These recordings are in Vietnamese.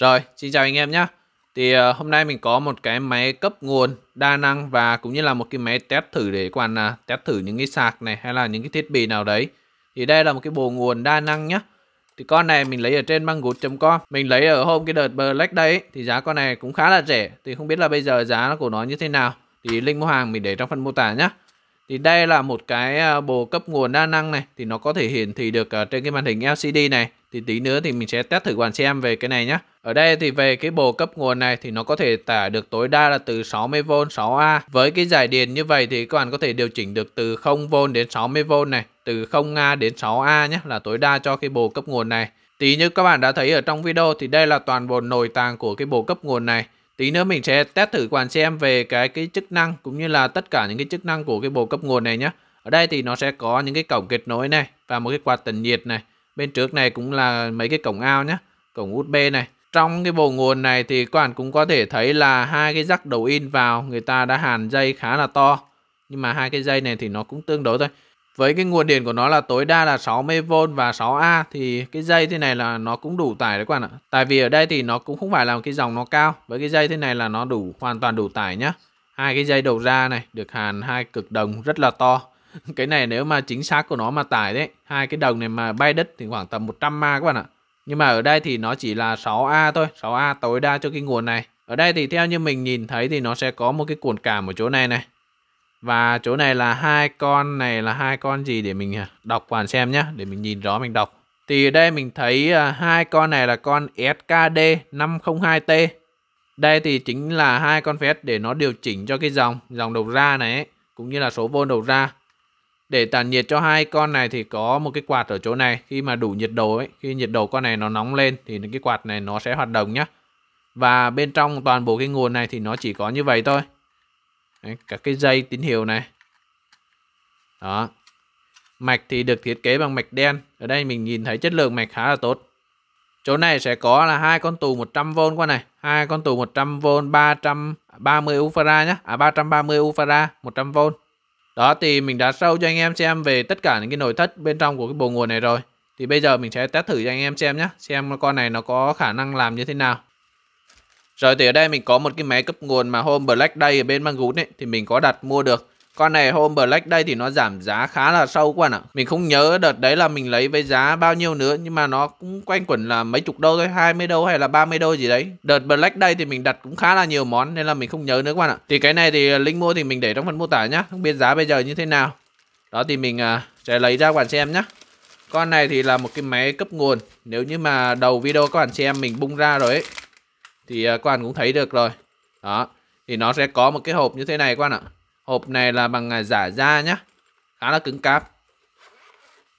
Rồi, xin chào anh em nhé. Thì uh, hôm nay mình có một cái máy cấp nguồn đa năng và cũng như là một cái máy test thử để quan uh, ờ, test thử những cái sạc này hay là những cái thiết bị nào đấy. Thì đây là một cái bộ nguồn đa năng nhé. Thì con này mình lấy ở trên manggood.com Mình lấy ở hôm cái đợt Black đấy. thì giá con này cũng khá là rẻ. Thì không biết là bây giờ giá của nó như thế nào. Thì link mua hàng mình để trong phần mô tả nhé. Thì đây là một cái ờ, bộ cấp nguồn đa năng này thì nó có thể hiển thị được trên cái màn hình LCD này thì tí nữa thì mình sẽ test thử bạn xem về cái này nhé ở đây thì về cái bộ cấp nguồn này thì nó có thể tải được tối đa là từ 60V 6A. Với cái giải điện như vậy thì các bạn có thể điều chỉnh được từ 0V đến 60V này, từ 0A đến 6A nhé là tối đa cho cái bộ cấp nguồn này. Tí như các bạn đã thấy ở trong video thì đây là toàn bộ nồi tàng của cái bộ cấp nguồn này. Tí nữa mình sẽ test thử quan xem về cái cái chức năng cũng như là tất cả những cái chức năng của cái bộ cấp nguồn này nhé. Ở đây thì nó sẽ có những cái cổng kết nối này và một cái quạt tần nhiệt này bên trước này cũng là mấy cái cổng ao nhé cổng USB này trong cái bộ nguồn này thì các bạn cũng có thể thấy là hai cái rắc đầu in vào người ta đã hàn dây khá là to nhưng mà hai cái dây này thì nó cũng tương đối thôi với cái nguồn điện của nó là tối đa là 60V và 6A thì cái dây thế này là nó cũng đủ tải đấy các bạn ạ. Tại vì ở đây thì nó cũng không phải là một cái dòng nó cao. Với cái dây thế này là nó đủ hoàn toàn đủ tải nhá. Hai cái dây đầu ra này được hàn hai cực đồng rất là to. cái này nếu mà chính xác của nó mà tải đấy hai cái đồng này mà bay đất thì khoảng tầm 100 ma các bạn ạ nhưng mà ở đây thì nó chỉ là 6A thôi 6A tối đa cho cái nguồn này ở đây thì theo như mình nhìn thấy thì nó sẽ có một cái cuộn cảm ở chỗ này này và chỗ này là hai con này là hai con gì để mình à, đọc bạn xem nhá để mình nhìn rõ mình đọc thì ở đây mình thấy à, hai con này là con SKD 502T đây thì chính là hai con phép để nó điều chỉnh cho cái dòng dòng đầu ra này ấy, cũng như là số vôn đầu ra để tản nhiệt cho hai con này thì có một cái quạt ở chỗ này khi mà đủ nhiệt độ ấy khi nhiệt độ con này nó nóng lên thì cái quạt này nó sẽ hoạt động nhá và bên trong toàn bộ cái nguồn này thì nó chỉ có như vậy thôi Đấy, các cái dây tín hiệu này đó mạch thì được thiết kế bằng mạch đen ở đây mình nhìn thấy chất lượng mạch khá là tốt chỗ này sẽ có là hai con tù 100V qua này hai con tù 100V 330 ufarad nhá à 330 ufarad 100V đó thì mình đã show cho anh em xem về tất cả những cái nội thất bên trong của cái bộ nguồn này rồi. Thì bây giờ mình sẽ test thử cho anh em xem nhé. Xem con này nó có khả năng làm như thế nào. Rồi thì ở đây mình có một cái máy cấp nguồn mà hôm Black Day ở bên Mang Gút ấy. Thì mình có đặt mua được. Con này hôm Black day thì nó giảm giá khá là sâu quan ạ. Mình không nhớ đợt đấy là mình lấy với giá bao nhiêu nữa nhưng mà nó cũng quanh quẩn là mấy chục đô thôi, 20 đô hay là 30 đô gì đấy. Đợt Black day thì mình đặt cũng khá là nhiều món nên là mình không nhớ nữa quan ạ. Thì cái này thì link mua thì mình để trong phần mô tả nhá, không biết giá bây giờ như thế nào. Đó thì mình à, sẽ lấy ra các bạn xem nhá. Con này thì là một cái máy cấp nguồn. Nếu như mà đầu video các bạn xem mình bung ra rồi ấy thì à, các bạn cũng thấy được rồi. Đó, thì nó sẽ có một cái hộp như thế này quan ạ. Hộp này là bằng à, giả da nhá. Khá là cứng cáp.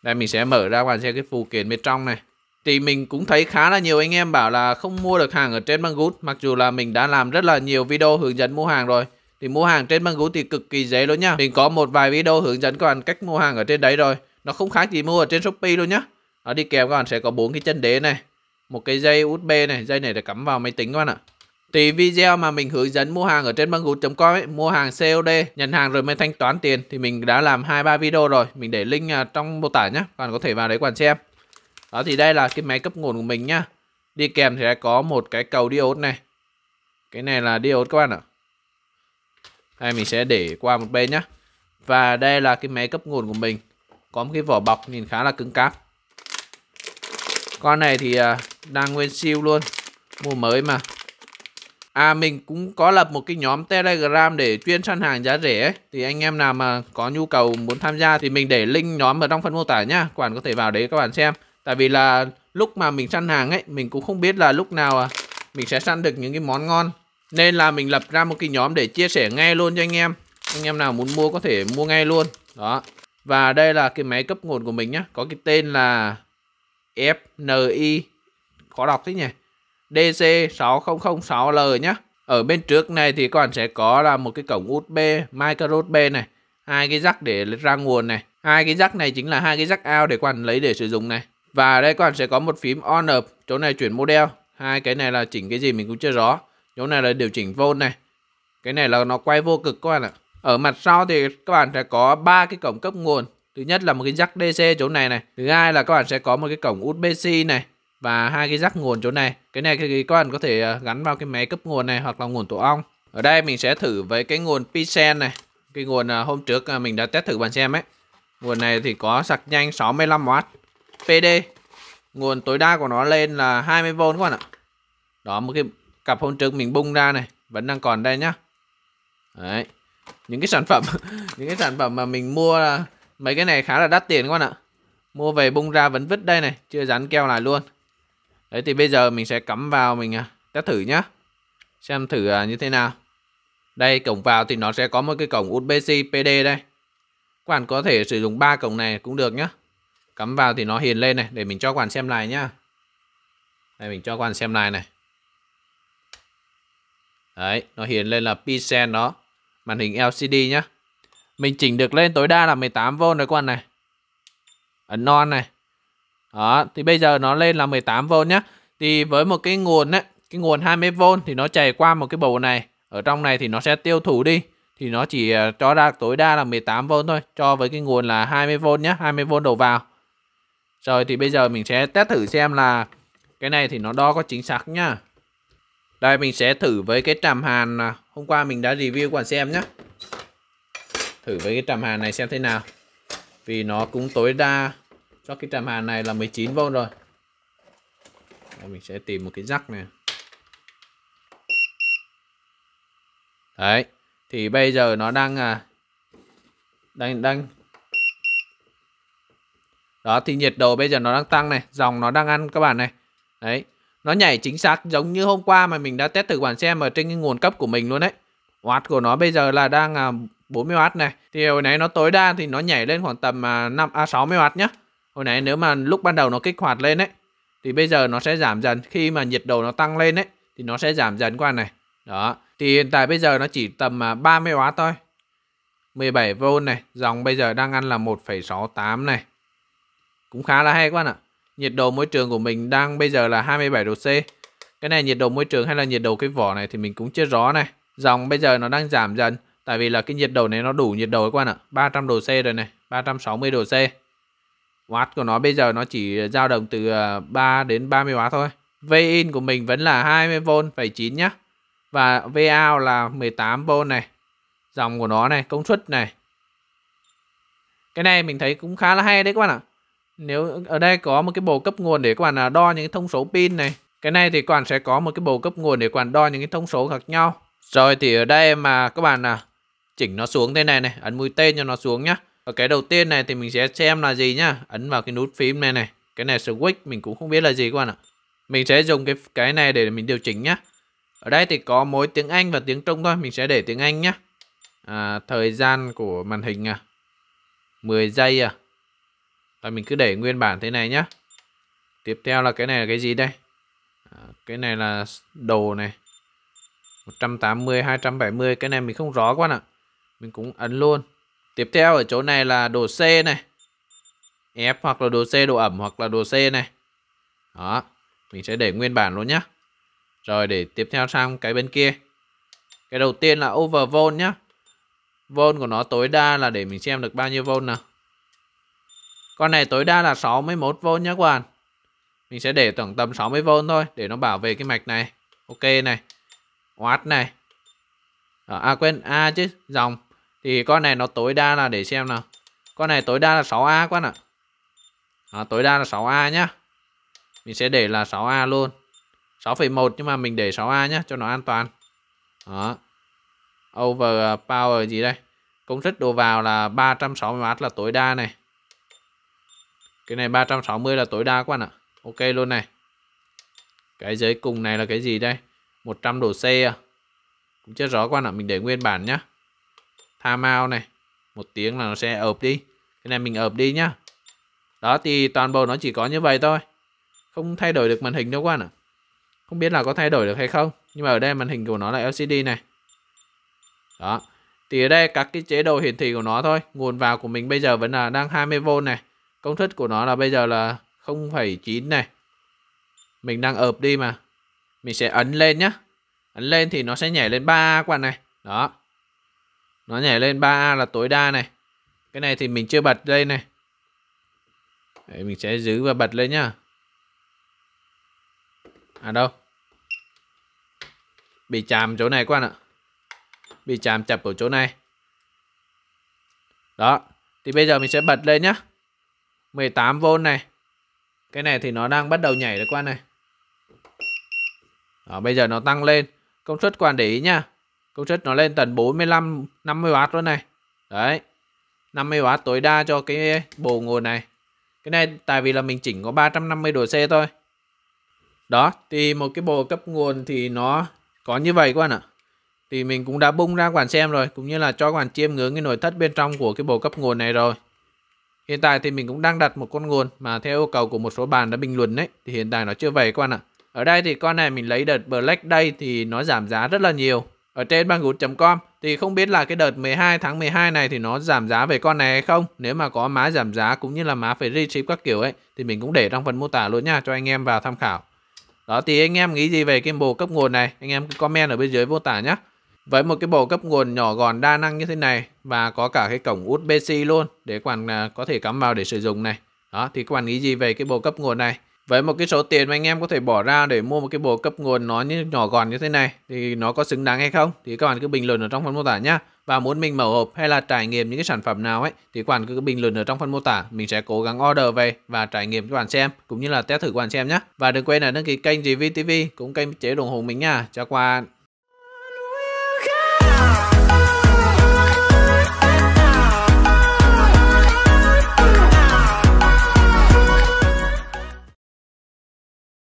Đây mình sẽ mở ra bạn xem cái phụ kiện bên trong này. Thì mình cũng thấy khá là nhiều anh em bảo là không mua được hàng ở trên Banggood. Mặc dù là mình đã làm rất là nhiều video hướng dẫn mua hàng rồi. Thì mua hàng trên Banggood thì cực kỳ dễ luôn nhá. Mình có một vài video hướng dẫn các bạn cách mua hàng ở trên đấy rồi. Nó không khác gì mua ở trên Shopee luôn nhá. Nó đi kèm các bạn sẽ có bốn cái chân đế này. Một cái dây USB này. Dây này để cắm vào máy tính các bạn ạ. Thì video mà mình hướng dẫn mua hàng ở trên banggood.com ấy, mua hàng COD, nhận hàng rồi mới thanh toán tiền thì mình đã làm 2 3 video rồi, mình để link à, trong mô tả nhé Bạn có thể vào đấy quan xem. Đó thì đây là cái máy cấp nguồn của mình nhá. Đi kèm thì đã có một cái cầu diode này. Cái này là diode các bạn ạ. Đây mình sẽ để qua một bên nhá. Và đây là cái máy cấp nguồn của mình. Có một cái vỏ bọc nhìn khá là cứng cáp. Con này thì à, đang nguyên siêu luôn. Mua mới mà. À mình cũng có lập một cái nhóm Telegram để chuyên săn hàng giá rẻ ấy. Thì anh em nào mà có nhu cầu muốn tham gia thì mình để link nhóm ở trong phần mô tả nhá. Các bạn có thể vào đấy các bạn xem. Tại vì là lúc mà mình săn hàng ấy, mình cũng không biết là lúc nào à, mình sẽ săn được những cái món ngon. Nên là mình lập ra một cái nhóm để chia sẻ ngay luôn cho anh em. Anh em nào muốn mua có thể mua ngay luôn. Đó. Và đây là cái máy cấp nguồn của mình nhá. Có cái tên là FNI. Khó đọc thế nhỉ. DC6006L nhé. Ở bên trước này thì các bạn sẽ có là một cái cổng USB, micro USB này, hai cái rắc để ra nguồn này. Hai cái rắc này chính là hai cái rắc out để các bạn lấy để sử dụng này. Và đây các bạn sẽ có một phím on up, chỗ này chuyển model. Hai cái này là chỉnh cái gì mình cũng chưa rõ. Chỗ này là điều chỉnh volt này. Cái này là nó quay vô cực các bạn ạ. Ở mặt sau thì các bạn sẽ có ba cái cổng cấp nguồn. Thứ nhất là một cái jack DC chỗ này này. Thứ hai là các bạn sẽ có một cái cổng USB-C này và hai cái rắc nguồn chỗ này cái này thì các bạn có thể à, gắn vào cái máy cấp nguồn này hoặc là nguồn tổ ong ở đây mình sẽ thử với cái nguồn pisen này cái nguồn à, hôm trước à, mình đã test thử bạn xem ấy nguồn này thì có sạc nhanh 65W PD nguồn tối đa của nó lên là 20V các bạn ạ đó một cái cặp hôm trước mình bung ra này vẫn đang còn đây nhá đấy những cái sản phẩm những cái sản phẩm mà mình mua mấy cái này khá là đắt tiền các bạn ạ mua về bung ra vẫn vứt đây này chưa dán keo lại luôn Đấy thì bây giờ mình sẽ cắm vào mình à, test thử nhé Xem thử à, như thế nào. Đây cổng vào thì nó sẽ có một cái cổng USB-C PD đây. Các bạn có thể sử dụng ba cổng này cũng được nhá. Cắm vào thì nó hiền lên này để mình cho các bạn xem lại nhá. Đây mình cho các bạn xem lại này. Đấy, nó hiển lên là pixel đó. Màn hình LCD nhá. Mình chỉnh được lên tối đa là 18V này các bạn này. Ấn on này. Đó, thì bây giờ nó lên là 18V nhé. Thì với một cái nguồn ấy, cái nguồn 20V thì nó chảy qua một cái bầu này. Ở trong này thì nó sẽ tiêu thụ đi. Thì nó chỉ à, cho ra tối đa là 18V thôi. Cho với cái nguồn là 20V nhé, 20V đầu vào. Rồi thì bây giờ mình sẽ test thử xem là cái này thì nó đo có chính xác nhá. Đây mình sẽ thử với cái tràm hàn à, hôm qua mình đã review qua xem nhé. Thử với cái tràm hàn này xem thế nào. Vì nó cũng tối đa cho cái trạm hàn này là 19V rồi Và mình sẽ tìm một cái rắc này đấy thì bây giờ nó đang à đang đang đó thì nhiệt độ bây giờ nó đang tăng này dòng nó đang ăn các bạn này đấy nó nhảy chính xác giống như hôm qua mà mình đã test thử bản xem ở trên cái nguồn cấp của mình luôn đấy watt của nó bây giờ là đang à, 40W này thì hồi nãy nó tối đa thì nó nhảy lên khoảng tầm à, 5 à 60W nhá Hồi nãy nếu mà lúc ban đầu nó kích hoạt lên ấy, thì bây giờ nó sẽ giảm dần. Khi mà nhiệt độ nó tăng lên ấy, thì nó sẽ giảm dần qua này. Đó. Thì hiện tại bây giờ nó chỉ tầm 30W à, thôi. 17V này. Dòng bây giờ đang ăn là 1,68 này. Cũng khá là hay quá nè. Nhiệt độ môi trường của mình đang bây giờ là 27 độ C. Cái này nhiệt độ môi trường hay là nhiệt độ cái vỏ này thì mình cũng chưa rõ này. Dòng bây giờ nó đang giảm dần. Tại vì là cái nhiệt độ này nó đủ nhiệt độ quan bạn ạ. 300 độ C rồi này. 360 độ C. Watt của nó bây giờ nó chỉ dao động từ 3 ờ, đến 30W thôi. Vin của mình vẫn là 20V phải 9 nhá. Và Vout là 18V này. Dòng của nó này, công suất này. Cái này mình thấy cũng khá là hay đấy các bạn ạ. Nếu ở đây có một cái bộ cấp nguồn để các bạn à, đo những thông số pin này. Cái này thì các bạn sẽ có một cái bộ cấp nguồn để các bạn đo những cái thông số khác nhau. Rồi thì ở đây mà các bạn à, chỉnh nó xuống thế này này, ấn mũi tên cho nó xuống nhá ở ờ, cái đầu tiên này thì mình sẽ xem là gì nhá ấn vào cái nút phím này này cái này switch mình cũng không biết là gì các bạn ạ mình sẽ dùng cái cái này để mình điều chỉnh nhá ở đây thì có mỗi tiếng Anh và tiếng Trung thôi mình sẽ để tiếng Anh nhá à, thời gian của màn hình à 10 giây à và mình cứ để nguyên bản thế này nhá tiếp theo là cái này là cái gì đây à, cái này là đồ này 180 270 cái này mình không rõ quá ạ mình cũng ấn luôn Tiếp theo ở chỗ này là độ C này. F hoặc là độ C, độ ẩm hoặc là độ C này. Đó. Mình sẽ để nguyên bản luôn nhé. Rồi để tiếp theo sang cái bên kia. Cái đầu tiên là overvolt nhé. Volt của nó tối đa là để mình xem được bao nhiêu volt nào. Con này tối đa là 61V nhé các bạn. Mình sẽ để tổng tầm 60V thôi để nó bảo vệ cái mạch này. Ok này. Watt này. À quên A chứ, dòng. Thì con này nó tối đa là để xem nào. Con này tối đa là 6A quá nè. À, tối đa là 6A nhá. Mình sẽ để là 6A luôn. 6,1 nhưng mà mình để 6A nhá cho nó an toàn. Đó. Over power gì đây? Công suất đồ vào là 360W là tối đa này. Cái này 360 là tối đa quá nè. Ok luôn này. Cái dưới cùng này là cái gì đây? 100 độ C à? Cũng chưa rõ quan ạ, mình để nguyên bản nhá tha màu này một tiếng là nó sẽ ợp đi cái này mình ợp đi nhá đó thì toàn bộ nó chỉ có như vậy thôi không thay đổi được màn hình đâu quan ạ à. không biết là có thay đổi được hay không nhưng mà ở đây màn hình của nó là LCD này đó thì ở đây các cái chế độ hiển thị của nó thôi nguồn vào của mình bây giờ vẫn là đang 20V này công thức của nó là bây giờ là 0,9 này mình đang ợp đi mà mình sẽ ấn lên nhá ấn lên thì nó sẽ nhảy lên ba quan này đó nó nhảy lên 3A là tối đa này. Cái này thì mình chưa bật lên này. Đấy, mình sẽ giữ và bật lên nhá. À đâu? Bị chạm chỗ này quan ạ. Bị chạm chập ở chỗ này. Đó. Thì bây giờ mình sẽ bật lên nhá. 18V này. Cái này thì nó đang bắt đầu nhảy rồi quan này. Đó, bây giờ nó tăng lên. Công suất quan để ý nhá công suất nó lên tận 45 50W luôn này đấy 50W tối đa cho cái bộ nguồn này cái này tại vì là mình chỉnh có 350 độ C thôi đó thì một cái bộ cấp nguồn thì nó có như vậy các bạn ạ thì mình cũng đã bung ra quản xem rồi cũng như là cho quản chiêm ngưỡng cái nội thất bên trong của cái bộ cấp nguồn này rồi hiện tại thì mình cũng đang đặt một con nguồn mà theo yêu cầu của một số bạn đã bình luận đấy thì hiện tại nó chưa về các bạn ạ ở đây thì con này mình lấy đợt Black Day thì nó giảm giá rất là nhiều ở trên banggood.com thì không biết là cái đợt 12 tháng 12 này thì nó giảm giá về con này hay không. Nếu mà có má giảm giá cũng như là má phải retrieve các kiểu ấy thì mình cũng để trong phần mô tả luôn nha cho anh em vào tham khảo. Đó thì anh em nghĩ gì về cái bộ cấp nguồn này? Anh em cứ comment ở bên dưới mô tả nhé. Với một cái bộ cấp nguồn nhỏ gọn đa năng như thế này và có cả cái cổng USB-C luôn để các bạn à, có thể cắm vào để sử dụng này. Đó thì các bạn nghĩ gì về cái bộ cấp nguồn này? Với một cái số tiền mà anh em có thể bỏ ra để mua một cái bộ cấp nguồn nó như nhỏ gọn như thế này thì nó có xứng đáng hay không thì các bạn cứ bình luận ở trong phần mô tả nhá. Và muốn mình mở hộp hay là trải nghiệm những cái sản phẩm nào ấy thì các bạn cứ bình luận ở trong phần mô tả, mình sẽ cố gắng order về và trải nghiệm cho các bạn xem cũng như là test thử các bạn xem nhé. Và đừng quên là đăng ký kênh Review TV cũng kênh chế đồng hồ mình nha. Chào các bạn.